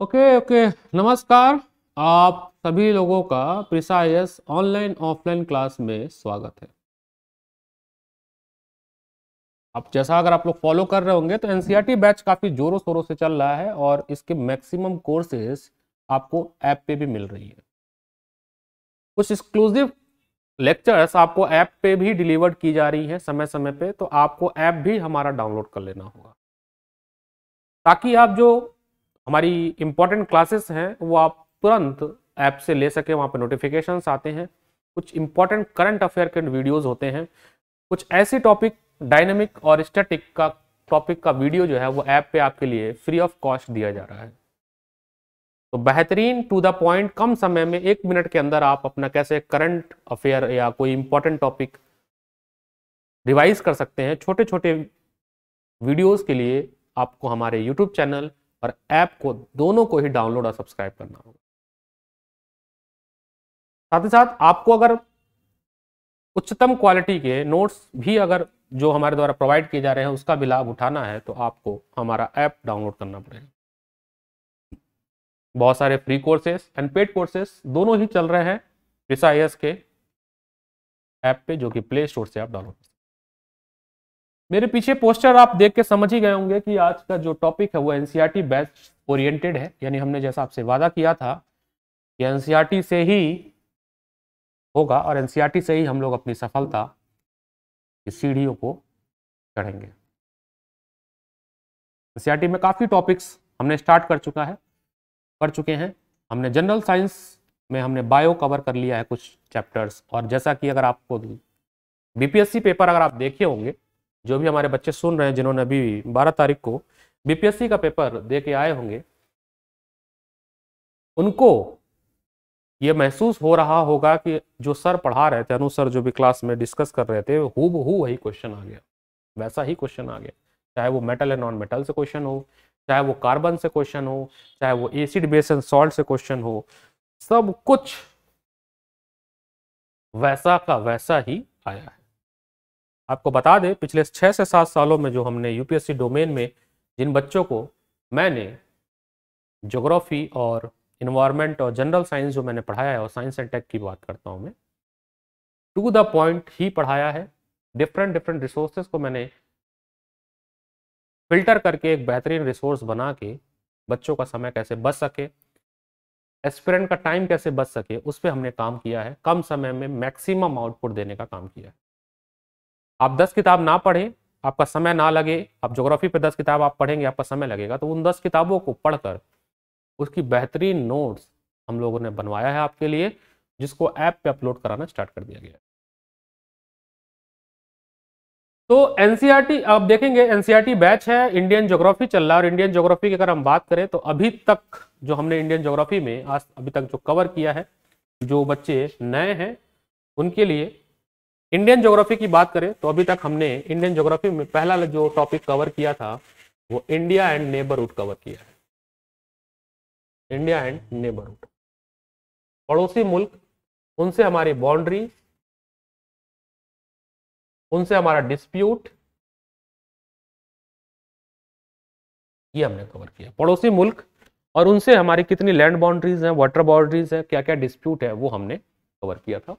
Okay okay नमस्कार आप सभी लोगों का प्रिसाइस ऑनलाइन ऑफलाइन क्लास में स्वागत है अब जैसा अगर आप लोग फॉलो कर रहे होंगे तो एनसीईआरटी बैच e काफी जोरों शोरों से चल रहा है और इसके मैक्सिमम कोर्सेज आपको ऐप पे भी मिल रही है कुछ एक्सक्लूसिव लेक्चर्स आपको ऐप पे भी डिलीवर्ड की जा रही है समय समय पे तो आपको ऐप भी हमारा डाउनलोड कर लेना होगा ताकि आप जो हमारी इंपॉर्टेंट क्लासेस हैं तो वो आप तुरंत ऐप से ले सके वहाँ पर नोटिफिकेशन आते हैं कुछ इंपॉर्टेंट करंट अफेयर के वीडियोज होते हैं कुछ ऐसे टॉपिक डायनेमिक और स्टैटिक का टॉपिक का वीडियो जो है वो ऐप पे आपके लिए फ्री ऑफ कॉस्ट दिया जा रहा है तो बेहतरीन टू द पॉइंट कम समय में एक मिनट के अंदर आप अपना कैसे करंट अफेयर या कोई इंपॉर्टेंट टॉपिक रिवाइज कर सकते हैं छोटे छोटे वीडियोज के लिए आपको हमारे यूट्यूब चैनल और ऐप को दोनों को ही डाउनलोड और सब्सक्राइब करना होगा साथ ही साथ आपको अगर उच्चतम क्वालिटी के नोट्स भी अगर जो हमारे द्वारा प्रोवाइड किए जा रहे हैं उसका भी लाभ उठाना है तो आपको हमारा ऐप डाउनलोड करना पड़ेगा बहुत सारे free courses and paid courses दोनों ही चल रहे हैं रिसाइस के ऐप पे जो कि प्ले स्टोर से आप डाउनलोड मेरे पीछे पोस्टर आप देख के समझ ही गए होंगे कि आज का जो टॉपिक है वो एनसीईआरटी बैच ओरिएंटेड है यानी हमने जैसा आपसे वादा किया था कि एनसीईआरटी e से ही होगा और एनसीईआरटी e से ही हम लोग अपनी सफलता की सीढ़ियों को चढ़ेंगे एनसीईआरटी e में काफ़ी टॉपिक्स हमने स्टार्ट कर चुका है कर चुके हैं हमने जनरल साइंस में हमने बायो कवर कर लिया है कुछ चैप्टर्स और जैसा कि अगर आपको बीपीएससी पेपर अगर आप देखे होंगे जो भी हमारे बच्चे सुन रहे हैं जिन्होंने अभी बारह तारीख को बीपीएससी का पेपर दे के आए होंगे उनको ये महसूस हो रहा होगा कि जो सर पढ़ा रहे थे अनु सर जो भी क्लास में डिस्कस कर रहे थे हु बहू वही क्वेश्चन आ गया वैसा ही क्वेश्चन आ गया चाहे वो मेटल एंड नॉन मेटल से क्वेश्चन हो चाहे वो कार्बन से क्वेश्चन हो चाहे वो एसिड बेस एंड सॉल्ट से क्वेश्चन हो सब कुछ वैसा का वैसा ही आया है आपको बता दें पिछले छः से सात सालों में जो हमने यूपीएससी डोमेन में जिन बच्चों को मैंने जोग्राफ़ी और इन्वायरमेंट और जनरल साइंस जो मैंने पढ़ाया है और साइंस एंड टेक की बात करता हूँ मैं टू द पॉइंट ही पढ़ाया है डिफरेंट डिफरेंट रिसोर्सेज को मैंने फिल्टर करके एक बेहतरीन रिसोर्स बना के बच्चों का समय कैसे बच सके एस्पिरेंट का टाइम कैसे बच सके उस पर हमने काम किया है कम समय में मैक्सिमम आउटपुट देने का काम किया है आप दस किताब ना पढ़ें आपका समय ना लगे आप जोग्राफी पे दस किताब आप पढ़ेंगे आपका समय लगेगा तो उन दस किताबों को पढ़कर उसकी बेहतरीन नोट्स हम लोगों ने बनवाया है आपके लिए जिसको ऐप पे अपलोड कराना स्टार्ट कर दिया गया है तो एनसीईआरटी e आप देखेंगे एनसीईआरटी बैच e है इंडियन ज्योग्राफी चल रहा है और इंडियन ज्योग्राफी की अगर हम बात करें तो अभी तक जो हमने इंडियन ज्योग्राफी में आज अभी तक जो कवर किया है जो बच्चे नए हैं उनके लिए इंडियन ज्योग्राफी की बात करें तो अभी तक हमने इंडियन ज्योग्राफी में पहला जो टॉपिक कवर किया था वो इंडिया एंड नेबरहुड कवर किया है इंडिया एंड नेबरहुड पड़ोसी मुल्क उनसे हमारी बाउंड्री उनसे हमारा डिस्प्यूट ये हमने कवर किया पड़ोसी मुल्क और उनसे हमारी कितनी लैंड बाउंड्रीज हैं वाटर बाउंड्रीज हैं क्या क्या डिस्प्यूट है वो हमने कवर किया था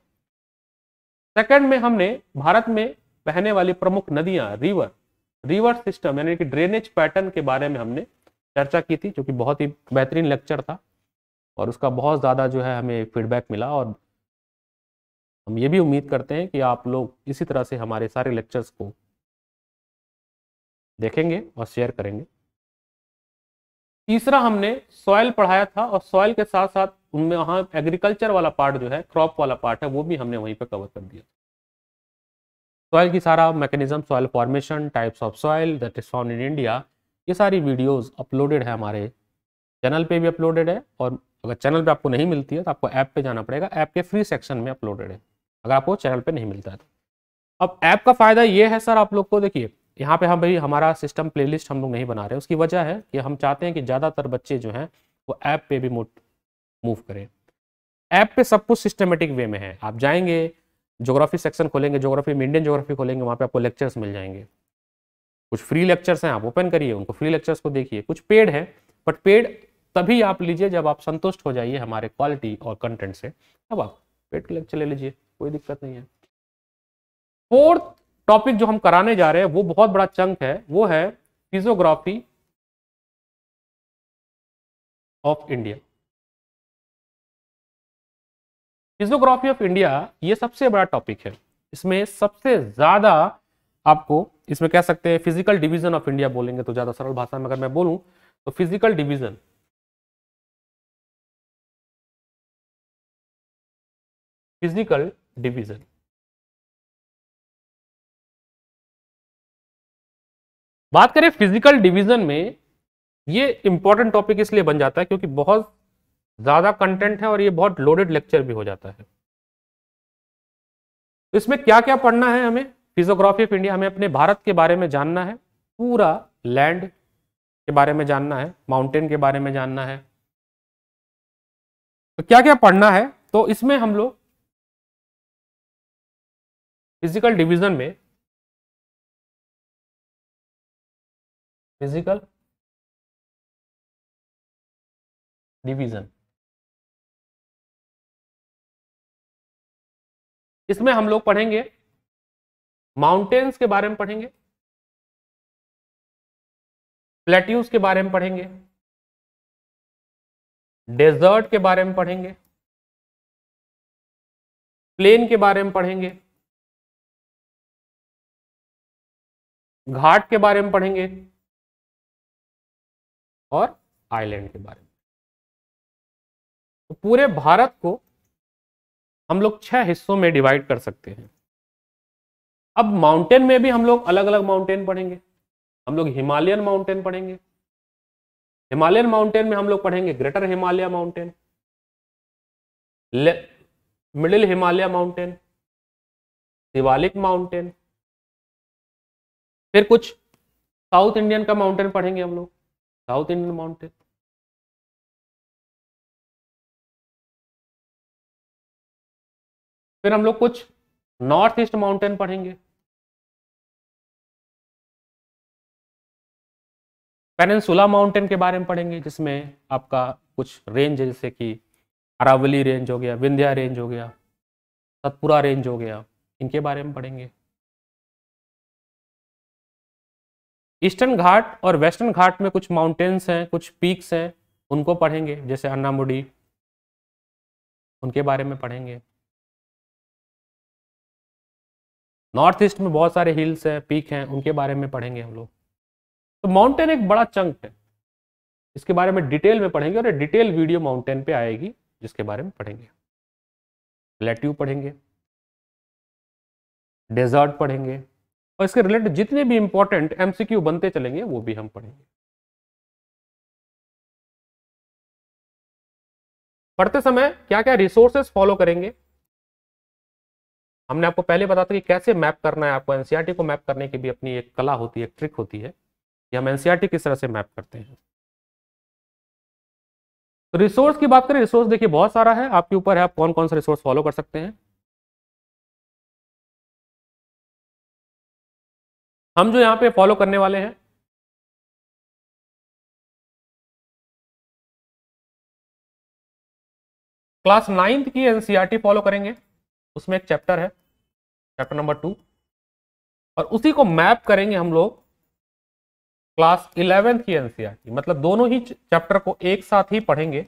सेकंड में हमने भारत में बहने वाली प्रमुख नदियां रिवर रिवर सिस्टम यानी कि ड्रेनेज पैटर्न के बारे में हमने चर्चा की थी जो कि बहुत ही बेहतरीन लेक्चर था और उसका बहुत ज़्यादा जो है हमें फीडबैक मिला और हम ये भी उम्मीद करते हैं कि आप लोग इसी तरह से हमारे सारे लेक्चर्स को देखेंगे और शेयर करेंगे तीसरा हमने सॉयल पढ़ाया था और सॉयल के साथ साथ उनमें वहाँ एग्रीकल्चर वाला पार्ट जो है क्रॉप वाला पार्ट है वो भी हमने वहीं पर कवर कर दिया सॉइल की सारा mechanism soil formation types of soil that is found in India ये सारी वीडियोस अपलोडेड है हमारे चैनल पे भी अपलोडेड है और अगर चैनल पे आपको नहीं मिलती है तो आपको ऐप पे जाना पड़ेगा ऐप के फ्री सेक्शन में अपलोडेड है अगर आपको चैनल पे नहीं मिलता है तो। अब ऐप का फ़ायदा ये है सर आप लोग को देखिए यहाँ पे हम भाई हमारा सिस्टम प्लेलिस्ट हम लोग नहीं बना रहे उसकी वजह है कि हम चाहते हैं कि ज़्यादातर बच्चे जो हैं वो ऐप पे भी मूव करें ऐप पे सब कुछ सिस्टमेटिक वे में है आप जाएंगे जोग्राफी सेक्शन खोलेंगे जोग्राफी में इंडियन जोग्राफी खोलेंगे वहाँ पे आपको लेक्चर्स मिल जाएंगे कुछ फ्री लेक्चर्स हैं आप ओपन करिए उनको फ्री लेक्चर्स को देखिए कुछ पेड है बट पेड तभी आप लीजिए जब आप संतुष्ट हो जाइए हमारे क्वालिटी और कंटेंट से अब आप पेड के लेक्चर ले लीजिए कोई दिक्कत नहीं है फोर्थ टॉपिक जो हम कराने जा रहे हैं वो बहुत बड़ा चंक है वो है physiography of India physiography of India ये सबसे बड़ा टॉपिक है इसमें सबसे ज्यादा आपको इसमें कह सकते हैं फिजिकल डिवीजन ऑफ इंडिया बोलेंगे तो ज्यादा सरल भाषा में अगर मैं बोलूं तो फिजिकल डिवीजन फिजिकल डिवीजन बात करें फिजिकल डिवीजन में ये इंपॉर्टेंट टॉपिक इसलिए बन जाता है क्योंकि बहुत ज़्यादा कंटेंट है और ये बहुत लोडेड लेक्चर भी हो जाता है इसमें क्या क्या पढ़ना है हमें फिजोग्राफी ऑफ इंडिया हमें अपने भारत के बारे में जानना है पूरा लैंड के बारे में जानना है माउंटेन के बारे में जानना है तो क्या क्या पढ़ना है तो इसमें हम लोग फिजिकल डिवीजन में फिजिकल डिवीजन इसमें हम लोग पढ़ेंगे माउंटेन्स के बारे में पढ़ेंगे प्लेट्यूज के बारे में पढ़ेंगे डेजर्ट के बारे में पढ़ेंगे प्लेन के बारे में पढ़ेंगे घाट के बारे में पढ़ेंगे और आइलैंड के बारे में तो पूरे भारत को हम लोग छह हिस्सों में डिवाइड कर सकते हैं अब माउंटेन में भी हम लोग अलग अलग माउंटेन पढ़ेंगे हम लोग हिमालयन माउंटेन पढ़ेंगे हिमालयन माउंटेन में हम लोग पढ़ेंगे greater Himalaya mountain middle Himalaya mountain Shivalik mountain फिर कुछ साउथ इंडियन का माउंटेन पढ़ेंगे हम लोग साउथ इंडियन माउंटेन फिर हम लोग कुछ नॉर्थ ईस्ट माउंटेन पढ़ेंगे पेनसुला माउंटेन के बारे में पढ़ेंगे जिसमें आपका कुछ रेंज है जैसे कि अरावली रेंज हो गया विंध्या रेंज हो गया सतपुरा रेंज हो गया इनके बारे में पढ़ेंगे ईस्टर्न घाट और वेस्टर्न घाट में कुछ माउंटेन्स हैं कुछ पीक्स हैं उनको पढ़ेंगे जैसे अन्नामुडी उनके बारे में पढ़ेंगे नॉर्थ ईस्ट में बहुत सारे हिल्स हैं पीक हैं उनके बारे में पढ़ेंगे हम लोग तो माउंटेन एक बड़ा चंक है इसके बारे में डिटेल में पढ़ेंगे और डिटेल वीडियो माउंटेन पे आएगी जिसके बारे में पढ़ेंगे प्लेट्यू पढ़ेंगे डेजर्ट पढ़ेंगे और इसके रिलेटेड जितने भी इंपॉर्टेंट एमसीक्यू बनते चलेंगे वो भी हम पढ़ेंगे पढ़ते समय क्या क्या रिसोर्सेस फॉलो करेंगे हमने आपको पहले बताया था कि कैसे मैप करना है आपको एनसीईआरटी को मैप करने की भी अपनी एक कला होती है एक ट्रिक होती है कि हम एनसीईआरटी किस तरह से मैप करते हैं तो रिसोर्स की बात करें रिसोर्स देखिए बहुत सारा है आपके ऊपर है आप कौन कौन सा रिसोर्स फॉलो कर सकते हैं हम जो यहां पे फॉलो करने वाले हैं क्लास नाइन्थ की एनसीईआरटी फॉलो करेंगे उसमें एक चैप्टर है चैप्टर नंबर टू और उसी को मैप करेंगे हम लोग क्लास इलेवेंथ की एनसीईआरटी e मतलब दोनों ही चैप्टर को एक साथ ही पढ़ेंगे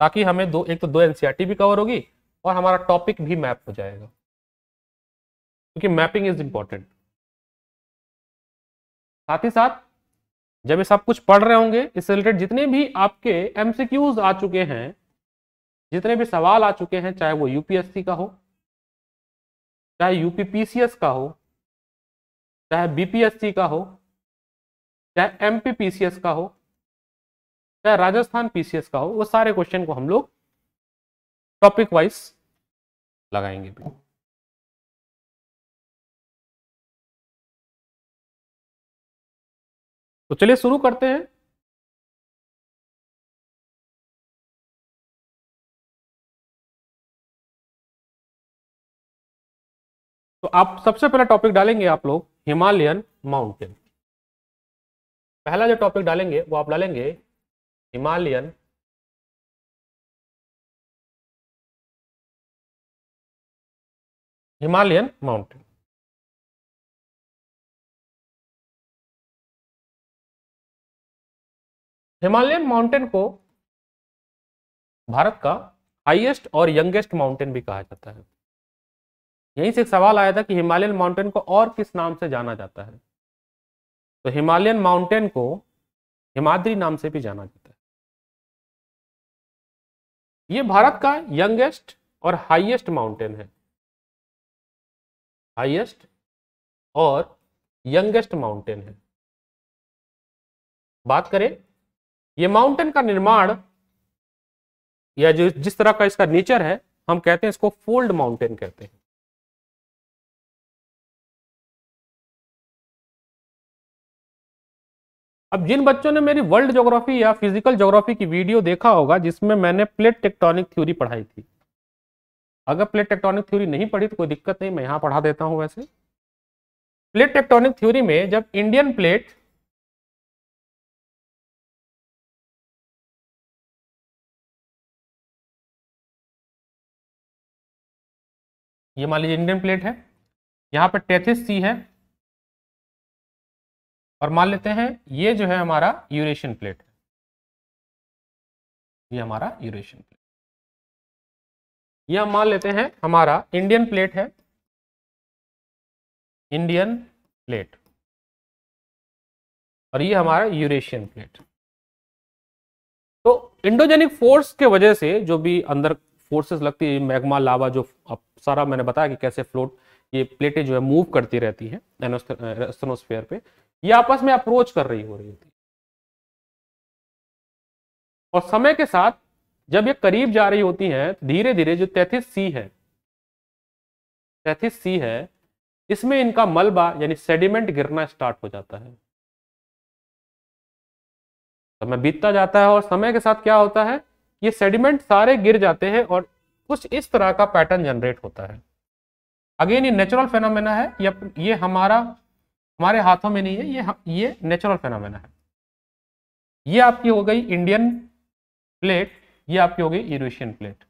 ताकि हमें दो एक तो दो एनसीईआरटी e भी कवर होगी और हमारा टॉपिक भी मैप हो जाएगा क्योंकि मैपिंग इज इंपॉर्टेंट साथ ही साथ जब ये सब कुछ पढ़ रहे होंगे इससे रिलेटेड जितने भी आपके एमसीक्यूज आ चुके हैं जितने भी सवाल आ चुके हैं चाहे वो यूपीएससी का हो चाहे यूपीपीसीएस का हो चाहे बीपीएससी का हो चाहे एमपीपीसीएस का हो चाहे राजस्थान पीसीएस का हो वो सारे क्वेश्चन को हम लोग टॉपिक वाइज लगाएंगे भी तो चलिए शुरू करते हैं तो आप सबसे पहला टॉपिक डालेंगे आप लोग हिमालयन माउंटेन पहला जो टॉपिक डालेंगे वो आप डालेंगे Himalayan Himalayan mountain Himalayan mountain को भारत का हाईएस्ट और यंगेस्ट माउंटेन भी कहा जाता है यहीं से एक सवाल आया था कि हिमालयन माउंटेन को और किस नाम से जाना जाता है तो हिमालयन माउंटेन को हिमाद्री नाम से भी जाना जाता है ये भारत का यंगेस्ट और हाईएस्ट माउंटेन है हाईएस्ट और यंगेस्ट माउंटेन है बात करें ये माउंटेन का निर्माण या जो जिस तरह का इसका नेचर है हम कहते हैं इसको फोल्ड माउंटेन कहते हैं अब जिन बच्चों ने मेरी वर्ल्ड ज्योग्राफी या फिजिकल ज्योग्राफी की वीडियो देखा होगा जिसमें मैंने प्लेट टेक्टोनिक थ्योरी पढ़ाई थी अगर प्लेट टेक्टोनिक थ्योरी नहीं पढ़ी तो कोई दिक्कत नहीं मैं यहां पढ़ा देता हूं वैसे प्लेट टेक्टोनिक थ्योरी में जब इंडियन प्लेट ये मान लीजिए इंडियन प्लेट है यहां पर टेथिस सी है और मान लेते हैं ये जो है हमारा यूरेशियन प्लेट है ये हमारा यूरेशियन प्लेट ये हम मान लेते हैं हमारा इंडियन प्लेट है इंडियन प्लेट और ये हमारा यूरेशियन प्लेट तो इंडोजेनिक फोर्स के वजह से जो भी अंदर फोर्सेस लगती है मैग्मा लावा जो अब सारा मैंने बताया कि कैसे फ्लोट ये प्लेटें जो है मूव करती रहती हैं एनोस्टोनोस्फेयर पे ये आपस में अप्रोच कर रही हो रही होती और समय के साथ जब ये करीब जा रही होती हैं तो धीरे धीरे जो तैथिस सी है तैथिस सी है इसमें इनका मलबा यानी सेडिमेंट गिरना स्टार्ट हो जाता है समय तो बीतता जाता है और समय के साथ क्या होता है ये सेडिमेंट सारे गिर जाते हैं और कुछ इस तरह का पैटर्न जनरेट होता है अगेन ये नेचुरल फेनोमेना है या ये हमारा हमारे हाथों में नहीं है ये ये नेचुरल फेनोमेना है ये आपकी हो गई इंडियन प्लेट ये आपकी हो गई यूरोशियन प्लेट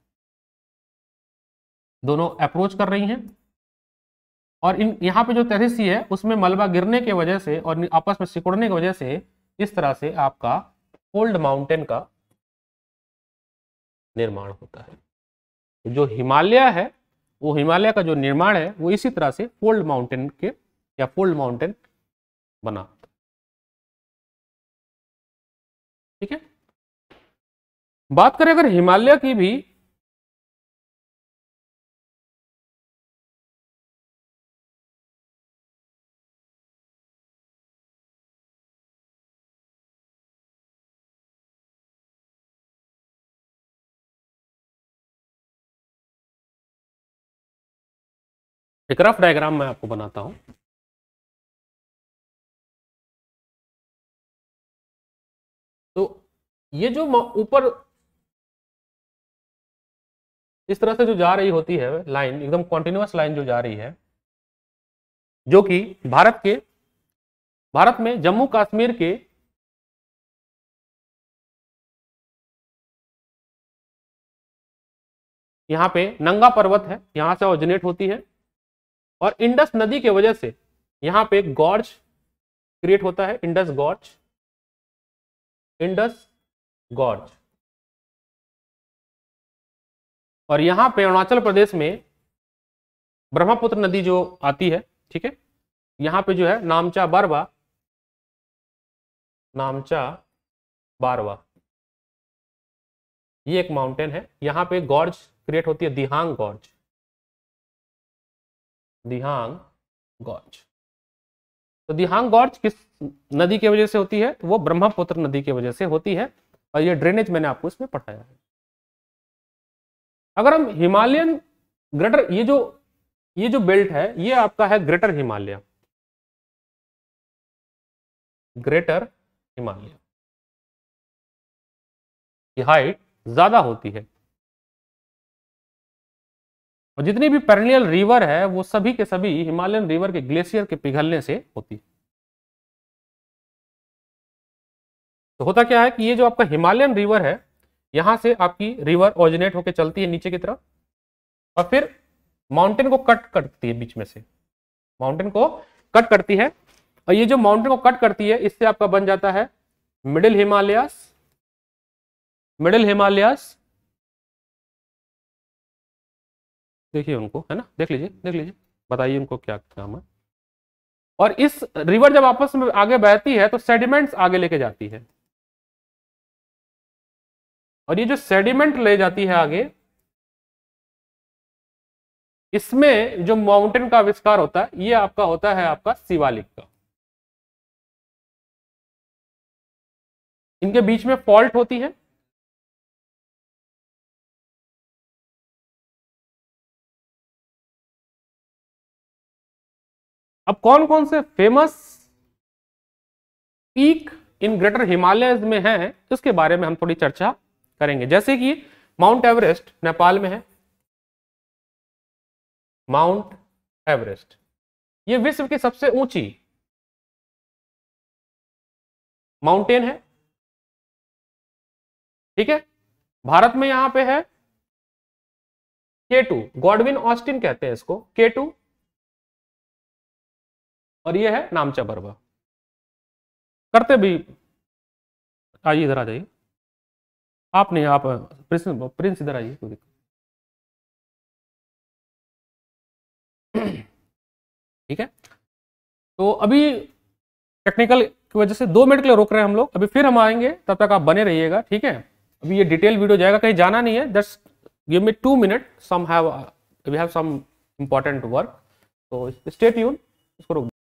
दोनों अप्रोच कर रही हैं और इन यहाँ पे जो तहसी है उसमें मलबा गिरने के वजह से और आपस में सिकुड़ने की वजह से इस तरह से आपका ओल्ड माउंटेन का निर्माण होता है जो हिमालय है वो हिमालय का जो निर्माण है वो इसी तरह से ओल्ड माउंटेन के या फोल्ड माउंटेन बना ठीक है बात करें अगर हिमालय की भी एक रफ डायग्राम मैं आपको बनाता हूं ये जो ऊपर इस तरह से जो जा रही होती है लाइन एकदम कॉन्टिन्यूस लाइन जो जा रही है जो कि भारत के भारत में जम्मू कश्मीर के यहाँ पे नंगा पर्वत है यहां से ओरिजिनेट होती है और इंडस नदी के वजह से यहाँ पे गॉर्ज क्रिएट होता है इंडस गॉर्ज इंडस गॉर्ज और यहां पे अरुणाचल प्रदेश में ब्रह्मपुत्र नदी जो आती है ठीक है यहां पे जो है नामचा बारवा नामचा बारवा ये एक माउंटेन है यहां पे गॉर्ज क्रिएट होती है दिहांग गॉर्ज दिहांग गॉर्ज तो दिहांग गॉर्ज किस नदी की वजह से होती है तो वो ब्रह्मपुत्र नदी की वजह से होती है और ये ड्रेनेज मैंने आपको इसमें पढ़ाया है अगर हम हिमालयन ग्रेटर ये जो ये जो बेल्ट है ये आपका है ग्रेटर हिमालय ग्रेटर हिमालय की हाइट ज्यादा होती है और जितनी भी पेरनियल रिवर है वो सभी के सभी हिमालयन रिवर के ग्लेशियर के पिघलने से होती है तो होता क्या है कि ये जो आपका हिमालयन रिवर है यहां से आपकी रिवर ओरिजिनेट होकर चलती है नीचे की तरफ और फिर माउंटेन को कट करती है बीच में से माउंटेन को कट करती है और ये जो माउंटेन को कट करती है इससे आपका बन जाता है मिडिल हिमालयास मिडिल हिमालयास देखिए उनको है ना देख लीजिए देख लीजिए बताइए उनको क्या काम है और इस रिवर जब आपस में आगे बहती है तो सेडिमेंट्स आगे लेके जाती है और ये जो सेडिमेंट ले जाती है आगे इसमें जो माउंटेन का आविष्कार होता है ये आपका होता है आपका शिवालिक का इनके बीच में फॉल्ट होती है अब कौन कौन से famous peak in greater Himalaya में हैं इसके बारे में हम थोड़ी चर्चा करेंगे जैसे कि माउंट एवरेस्ट नेपाल में है माउंट एवरेस्ट ये विश्व की सबसे ऊंची माउंटेन है ठीक है भारत में यहां पे है के टू गॉडविन ऑस्टिन कहते हैं इसको के टू और ये है नामचा बर्वा करते भी आइए इधर आ जाइए आपने आप प्रिंस प्रिंस इधर आइए कोई दिक्कत ठीक है तो अभी टेक्निकल की वजह से दो मिनट के लिए रोक रहे हैं हम लोग अभी फिर हम आएंगे तब तक आप बने रहिएगा ठीक है अभी ये डिटेल वीडियो जाएगा कहीं जाना नहीं है just give me two minute some have we have some important work तो स्टेट यून इसको रोक